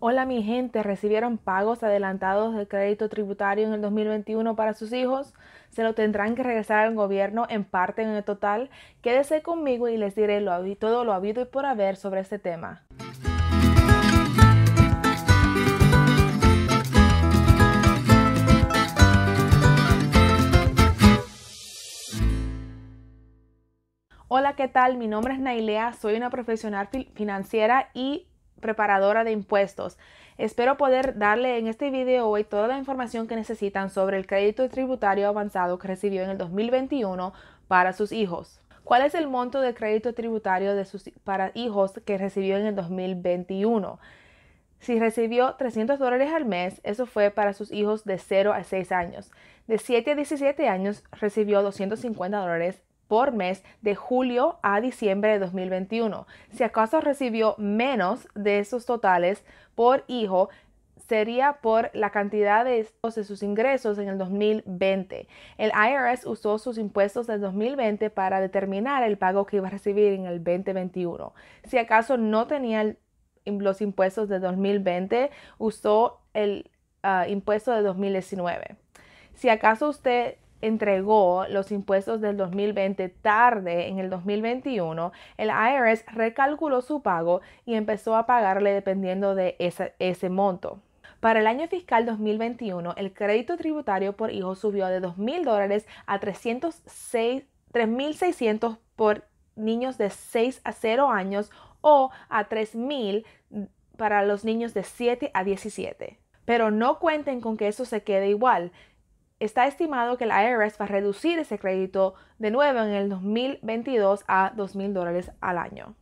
Hola mi gente, ¿recibieron pagos adelantados de crédito tributario en el 2021 para sus hijos? ¿Se lo tendrán que regresar al gobierno en parte en el total? Quédese conmigo y les diré todo lo habido y por haber sobre este tema. Hola, ¿qué tal? Mi nombre es Nailea, soy una profesional financiera y preparadora de impuestos. Espero poder darle en este video hoy toda la información que necesitan sobre el crédito tributario avanzado que recibió en el 2021 para sus hijos. ¿Cuál es el monto de crédito tributario de sus, para hijos que recibió en el 2021? Si recibió 300 dólares al mes, eso fue para sus hijos de 0 a 6 años. De 7 a 17 años recibió 250 dólares por mes de julio a diciembre de 2021. Si acaso recibió menos de esos totales por hijo, sería por la cantidad de, sus ingresos en el 2020. El IRS usó sus impuestos del 2020 para determinar el pago que iba a recibir en el 2021. Si acaso no tenía los impuestos de 2020, usó el ah, impuesto de 2019. Si acaso usted entregó los impuestos del 2020 tarde en el 2021, el IRS recalculó su pago y empezó a pagarle dependiendo de ese, monto. Para el año fiscal 2021, el crédito tributario por hijo subió de 2.000 dólares a 3.600 por niños de 6 a 0 años o a 3.000 para los niños de 7 a 17. Pero no cuenten con que eso se quede igual está estimado que el IRS va a reducir ese crédito de nuevo en el 2022 a 2.000 dólares al año.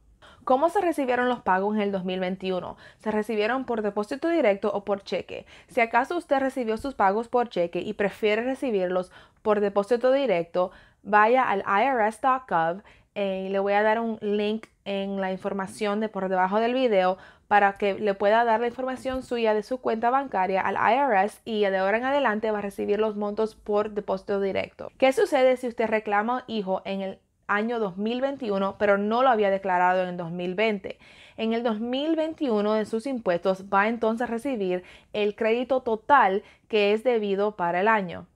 ¿Cómo se recibieron los pagos en el 2021? ¿Se recibieron por depósito directo o por cheque? Si acaso usted recibió sus pagos por cheque y prefiere recibirlos por depósito directo, vaya al irs.gov eh, le voy a dar un link en la información de por debajo del video para que le pueda dar la información suya de su cuenta bancaria al IRS y de ahora en adelante va a recibir los montos por depósito directo. ¿Qué sucede si usted reclama hijo en el año 2021 pero no lo había declarado en el 2020? En el 2021 de sus impuestos va entonces a recibir el crédito total que es debido para el año.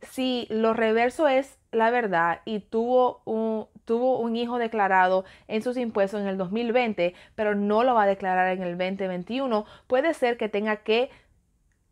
Si lo reverso es la verdad y tuvo un, tuvo un hijo declarado en sus impuestos en el 2020, pero no lo va a declarar en el 2021, puede ser que tenga que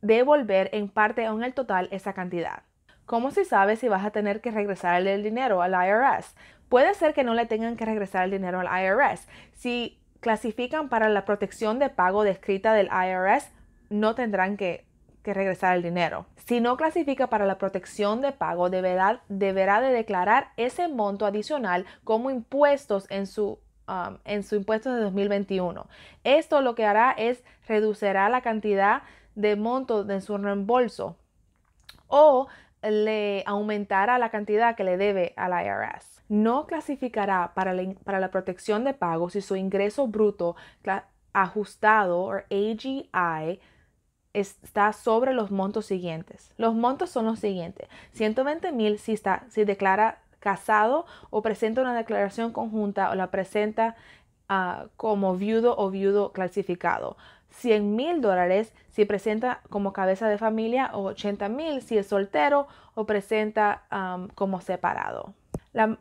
devolver en parte o en el total esa cantidad. ¿Cómo se sabe si vas a tener que regresarle el dinero al IRS? Puede ser que no le tengan que regresar el dinero al IRS. Si clasifican para la protección de pago descrita del IRS, no tendrán que que regresar el dinero. Si no clasifica para la protección de pago, deberá, deberá de declarar ese monto adicional como impuestos en su um, en su impuesto de 2021. Esto lo que hará es reducirá la cantidad de monto de su reembolso o le aumentará la cantidad que le debe al IRS. No clasificará para la, para la protección de pago si su ingreso bruto ajustado o AGI está sobre los montos siguientes. Los montos son los siguientes. 120 mil si, si declara casado o presenta una declaración conjunta o la presenta ah, como viudo o viudo clasificado. 100 mil dólares si presenta como cabeza de familia o 80 mil si es soltero o presenta como separado.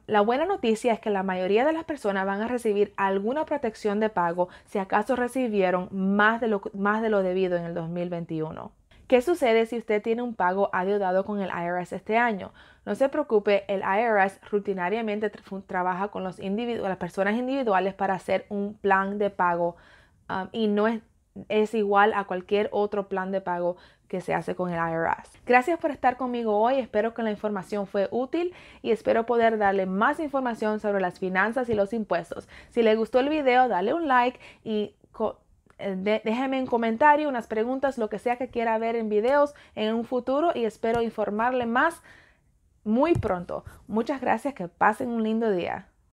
La, buena noticia es que la mayoría de las personas van a recibir alguna protección de pago si acaso recibieron más de lo, más de lo debido en el 2021. ¿Qué sucede si usted tiene un pago adeudado con el IRS este año? No se preocupe, el IRS rutinariamente trabaja con los las personas individuales para hacer un plan de pago um, y no es es igual a cualquier otro plan de pago que se hace con el IRS. Gracias por estar conmigo hoy, espero que la información fue útil y espero poder darle más información sobre las finanzas y los impuestos. Si le gustó el video, dale un like y eh, déjenme en comentario unas preguntas, lo que sea que quiera ver en videos en un futuro y espero informarle más muy pronto. Muchas gracias, que pasen un lindo día.